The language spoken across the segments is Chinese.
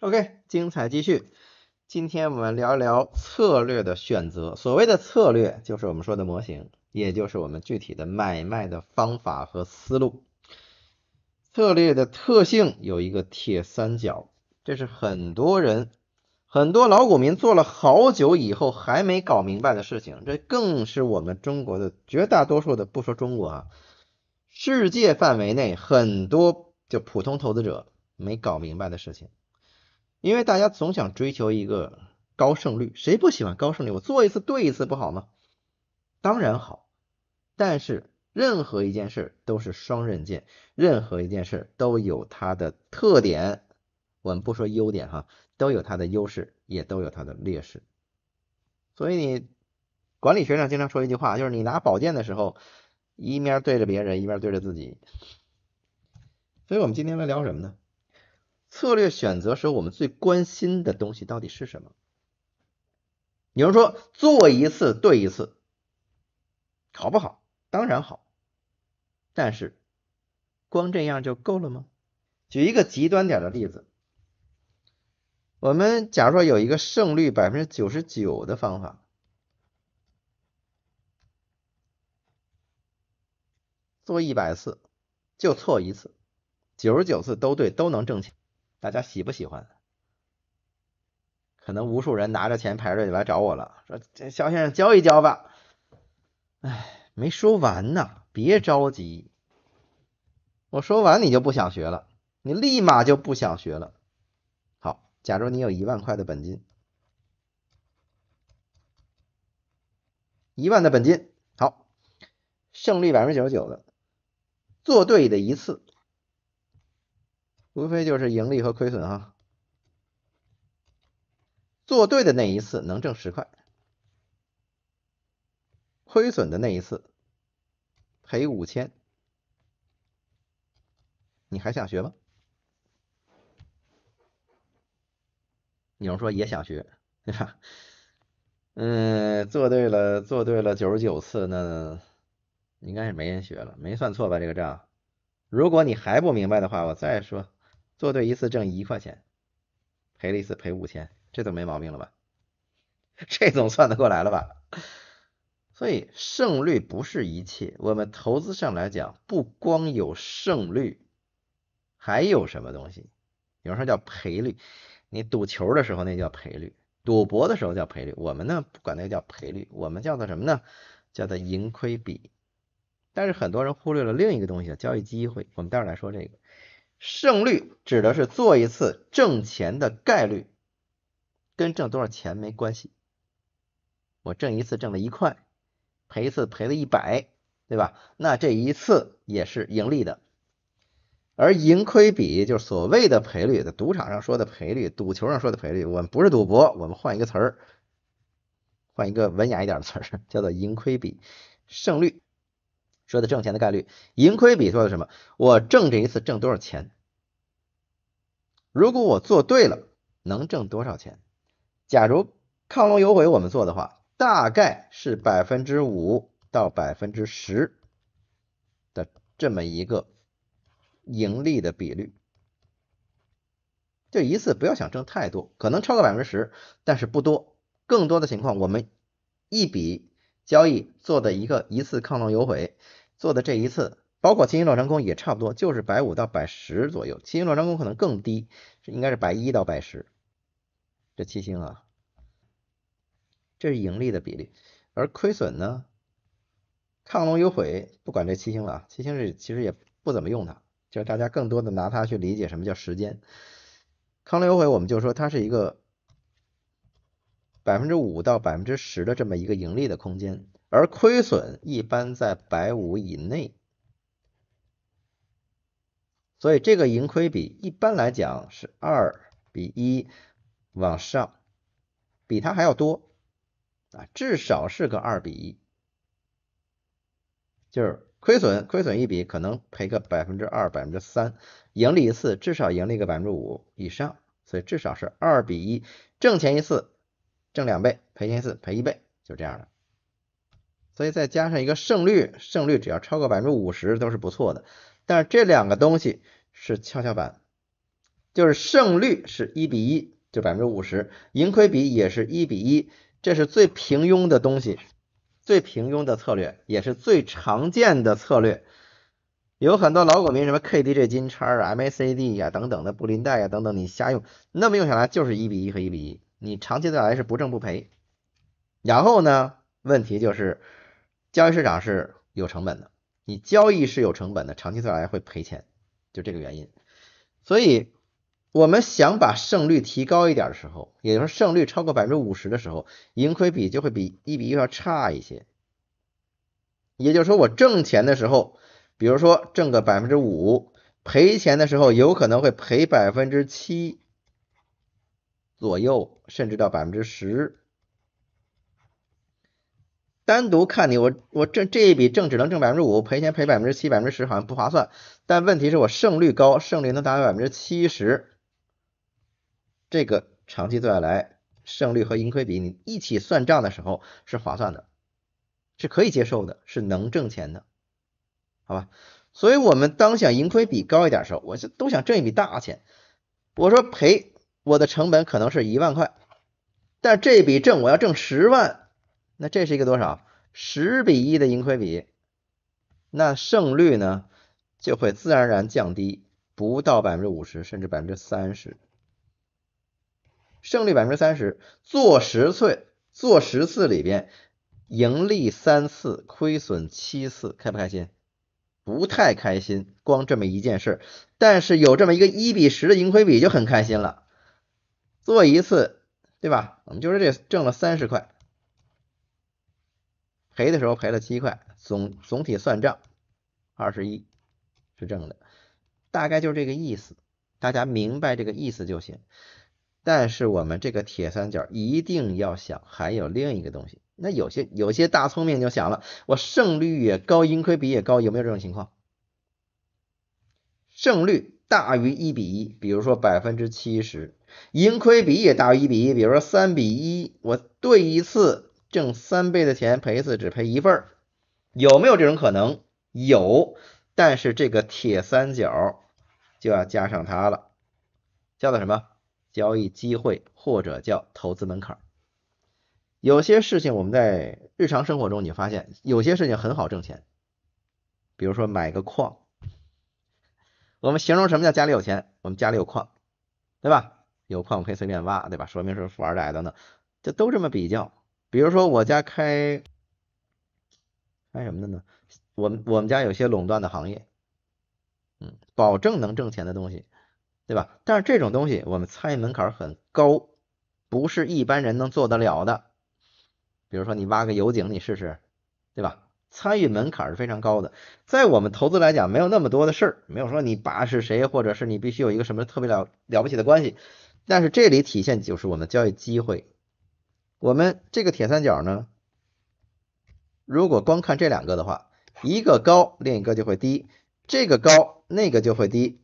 OK，精彩继续。今天我们聊一聊策略的选择。所谓的策略，就是我们说的模型，也就是我们具体的买卖的方法和思路。策略的特性有一个铁三角，这是很多人、很多老股民做了好久以后还没搞明白的事情。这更是我们中国的绝大多数的，不说中国啊，世界范围内很多就普通投资者没搞明白的事情。因为大家总想追求一个高胜率，谁不喜欢高胜率？我做一次对一次不好吗？当然好，但是任何一件事都是双刃剑，任何一件事都有它的特点。我们不说优点哈，都有它的优势，也都有它的劣势。所以你管理学上经常说一句话，就是你拿宝剑的时候，一面对着别人，一面对着自己。所以我们今天来聊什么呢？策略选择时候，我们最关心的东西到底是什么？有人说做一次对一次，好不好？当然好，但是光这样就够了吗？举一个极端点的例子，我们假如说有一个胜率百分之九十九的方法，做一百次就错一次，九十九次都对，都能挣钱。大家喜不喜欢？可能无数人拿着钱排队来找我了，说这肖先生教一教吧。哎，没说完呢，别着急，我说完你就不想学了，你立马就不想学了。好，假如你有一万块的本金，一万的本金，好，胜率百分之九十九的，做对的一次。无非就是盈利和亏损哈，做对的那一次能挣十块，亏损的那一次赔五千，你还想学吗？有人说也想学，对吧？嗯，做对了做对了九十九次，那应该是没人学了，没算错吧这个账？如果你还不明白的话，我再说。做对一次挣一块钱，赔了一次赔五千，这总没毛病了吧？这总算得过来了吧？所以胜率不是一切，我们投资上来讲，不光有胜率，还有什么东西？有人说叫赔率，你赌球的时候那叫赔率，赌博的时候叫赔率，我们呢不管那叫赔率，我们叫做什么呢？叫做盈亏比。但是很多人忽略了另一个东西，交易机会。我们待会儿来说这个。胜率指的是做一次挣钱的概率，跟挣多少钱没关系。我挣一次挣了一块，赔一次赔了一百，对吧？那这一次也是盈利的。而盈亏比就是所谓的赔率，在赌场上说的赔率，赌球上说的赔率。我们不是赌博，我们换一个词儿，换一个文雅一点的词儿，叫做盈亏比、胜率。说的挣钱的概率，盈亏比说的什么？我挣这一次挣多少钱？如果我做对了，能挣多少钱？假如亢龙有悔我们做的话，大概是百分之五到百分之十的这么一个盈利的比率。就一次不要想挣太多，可能超过百分之十，但是不多。更多的情况我们一笔。交易做的一个一次亢龙有悔做的这一次，包括七星落成功也差不多，就是百五到百十左右。七星落成功可能更低，是应该是百一到百十。这七星啊，这是盈利的比例，而亏损呢，亢龙有悔不管这七星了啊，七星是其实也不怎么用它，就是大家更多的拿它去理解什么叫时间。亢龙有悔我们就说它是一个。百分之五到百分之十的这么一个盈利的空间，而亏损一般在百五以内，所以这个盈亏比一般来讲是二比一往上，比它还要多啊，至少是个二比一，就是亏损亏损一笔可能赔个百分之二百分之三，盈利一次至少盈利个百分之五以上，所以至少是二比一挣钱一次。挣两倍，赔一次，赔一倍，就这样的。所以再加上一个胜率，胜率只要超过百分之五十都是不错的。但是这两个东西是跷跷板，就是胜率是一比一，就百分之五十，盈亏比也是一比一，这是最平庸的东西，最平庸的策略，也是最常见的策略。有很多老股民什么 KDJ 金叉啊、MACD 啊等等的布林带啊等等，你瞎用，那么用下来就是一比一和一比一。你长期做来是不挣不赔，然后呢，问题就是交易市场是有成本的，你交易是有成本的，长期做来会赔钱，就这个原因。所以，我们想把胜率提高一点的时候，也就是胜率超过百分之五十的时候，盈亏比就会比一比一要差一些。也就是说，我挣钱的时候，比如说挣个百分之五，赔钱的时候有可能会赔百分之七。左右，甚至到百分之十。单独看你，我我挣这一笔挣只能挣百分之五，赔钱赔百分之七、百分之十好像不划算。但问题是我胜率高，胜率能达到百分之七十，这个长期做下来，胜率和盈亏比你一起算账的时候是划算的，是可以接受的，是能挣钱的，好吧？所以我们当想盈亏比高一点的时候，我就都想挣一笔大钱。我说赔。我的成本可能是一万块，但这笔挣我要挣十万，那这是一个多少？十比一的盈亏比，那胜率呢就会自然而然降低，不到百分之五十，甚至百分之三十。胜率百分之三十，做十次，做十次里边盈利三次，亏损七次，开不开心？不太开心，光这么一件事，但是有这么一个一比十的盈亏比就很开心了。做一次，对吧？我们就是这挣了三十块，赔的时候赔了七块，总总体算账二十一是挣的，大概就是这个意思，大家明白这个意思就行。但是我们这个铁三角一定要想，还有另一个东西。那有些有些大聪明就想了，我胜率也高，盈亏比也高，有没有这种情况？胜率。大于一比一，比如说百分之七十，盈亏比也大于一比一，比如说三比一，我对一次挣三倍的钱，赔一次只赔一份儿，有没有这种可能？有，但是这个铁三角就要加上它了，叫做什么？交易机会或者叫投资门槛。有些事情我们在日常生活中你发现，有些事情很好挣钱，比如说买个矿。我们形容什么叫家里有钱？我们家里有矿，对吧？有矿我可以随便挖，对吧？说明是富二代等等，就都这么比较。比如说我家开开什么的呢？我们我们家有些垄断的行业，嗯，保证能挣钱的东西，对吧？但是这种东西我们参与门槛很高，不是一般人能做得了的。比如说你挖个油井，你试试，对吧？参与门槛是非常高的，在我们投资来讲，没有那么多的事儿，没有说你爸是谁，或者是你必须有一个什么特别了了不起的关系。但是这里体现就是我们交易机会，我们这个铁三角呢，如果光看这两个的话，一个高，另一个就会低，这个高，那个就会低，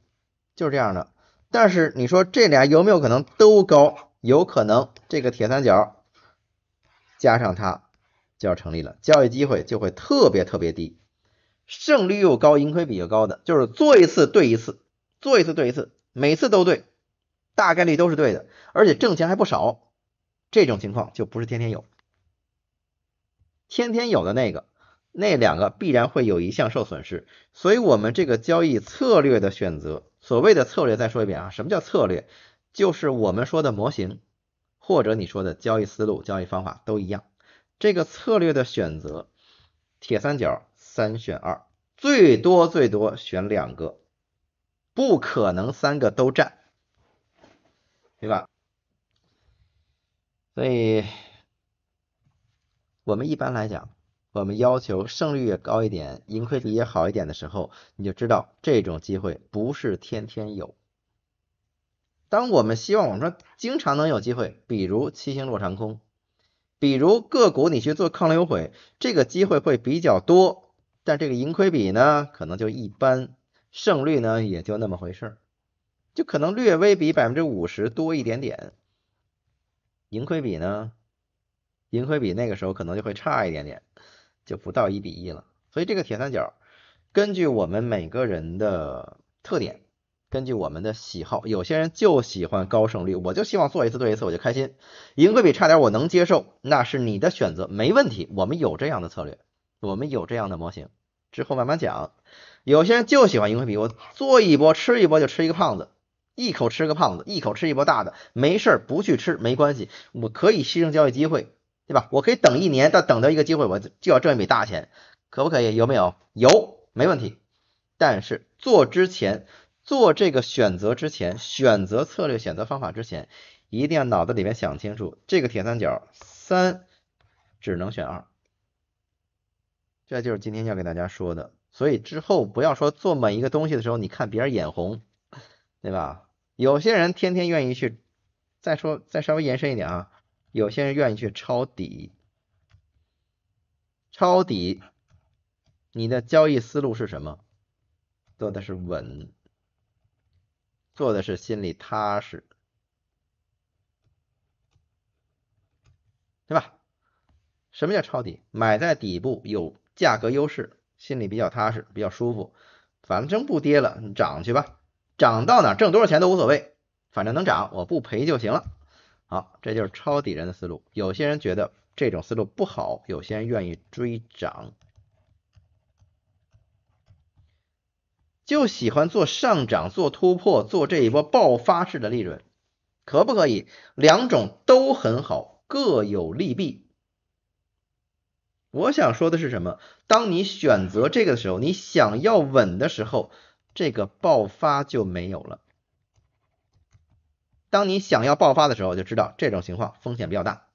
就是这样的。但是你说这俩有没有可能都高？有可能这个铁三角加上它。就要成立了，交易机会就会特别特别低，胜率又高，盈亏比又高的，就是做一次对一次，做一次对一次，每次都对，大概率都是对的，而且挣钱还不少。这种情况就不是天天有，天天有的那个那两个必然会有一项受损失。所以我们这个交易策略的选择，所谓的策略，再说一遍啊，什么叫策略？就是我们说的模型，或者你说的交易思路、交易方法都一样。这个策略的选择，铁三角三选二，最多最多选两个，不可能三个都占，对吧？所以，我们一般来讲，我们要求胜率也高一点，盈亏比也好一点的时候，你就知道这种机会不是天天有。当我们希望我们说经常能有机会，比如七星落长空。比如个股你去做抗流毁，这个机会会比较多，但这个盈亏比呢可能就一般，胜率呢也就那么回事儿，就可能略微比百分之五十多一点点。盈亏比呢，盈亏比那个时候可能就会差一点点，就不到一比一了。所以这个铁三角，根据我们每个人的特点。根据我们的喜好，有些人就喜欢高胜率，我就希望做一次，做一次我就开心。盈亏比差点，我能接受，那是你的选择，没问题。我们有这样的策略，我们有这样的模型，之后慢慢讲。有些人就喜欢盈亏比，我做一波吃一波就吃一个胖子，一口吃个胖子，一口吃一波大的，没事儿不去吃没关系，我可以牺牲交易机会，对吧？我可以等一年，但等到一个机会，我就要赚一笔大钱，可不可以？有没有？有，没问题。但是做之前。做这个选择之前，选择策略、选择方法之前，一定要脑子里面想清楚这个铁三角，三只能选二。这就是今天要给大家说的。所以之后不要说做每一个东西的时候，你看别人眼红，对吧？有些人天天愿意去，再说再稍微延伸一点啊，有些人愿意去抄底，抄底，你的交易思路是什么？做的是稳。做的是心里踏实，对吧？什么叫抄底？买在底部有价格优势，心里比较踏实，比较舒服。反正不跌了，涨去吧，涨到哪挣多少钱都无所谓，反正能涨，我不赔就行了。好，这就是抄底人的思路。有些人觉得这种思路不好，有些人愿意追涨。就喜欢做上涨、做突破、做这一波爆发式的利润，可不可以？两种都很好，各有利弊。我想说的是什么？当你选择这个的时候，你想要稳的时候，这个爆发就没有了；当你想要爆发的时候，就知道这种情况风险比较大。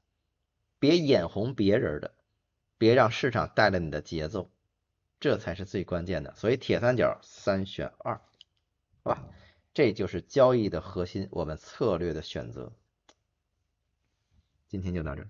别眼红别人的，别让市场带了你的节奏。这才是最关键的，所以铁三角三选二，好吧？这就是交易的核心，我们策略的选择。今天就到这儿。